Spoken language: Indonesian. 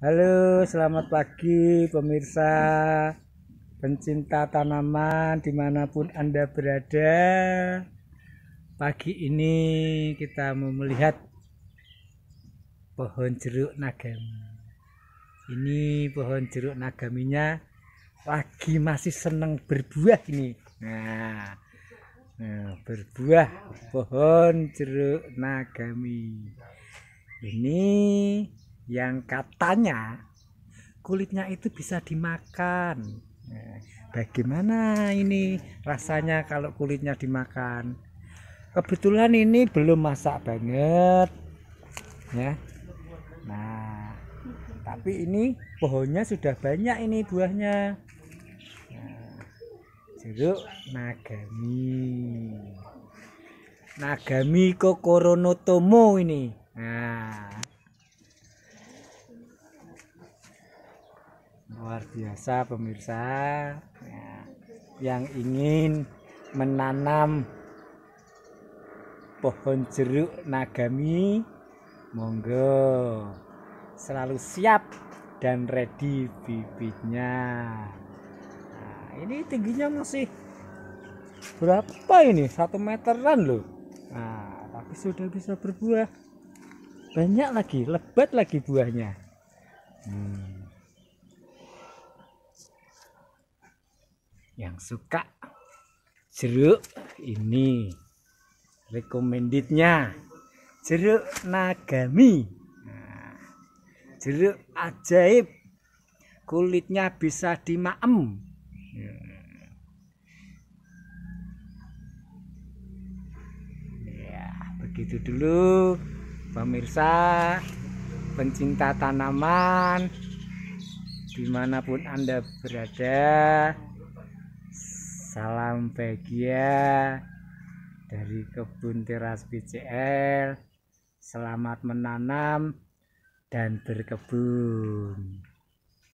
Halo, selamat pagi pemirsa pencinta tanaman dimanapun Anda berada. Pagi ini kita mau melihat pohon jeruk nagami. Ini pohon jeruk nagaminya lagi masih senang berbuah ini. Nah, nah berbuah pohon jeruk nagami. Ini yang katanya kulitnya itu bisa dimakan. bagaimana ini rasanya kalau kulitnya dimakan? Kebetulan ini belum masak banget, ya. Nah, tapi ini pohonnya sudah banyak ini buahnya. Nah, jeruk nagami. Nagami kokoronotomo ini. Nah, luar biasa pemirsa ya. yang ingin menanam pohon jeruk nagami monggo selalu siap dan ready bibitnya nah, ini tingginya masih berapa ini satu meteran loh nah tapi sudah bisa berbuah banyak lagi lebat lagi buahnya hmm. yang suka jeruk ini recommendednya jeruk nagami nah, jeruk ajaib kulitnya bisa dimaem ya, ya begitu dulu pemirsa pencinta tanaman dimanapun anda berada Salam bahagia dari kebun teras BCL. Selamat menanam dan berkebun.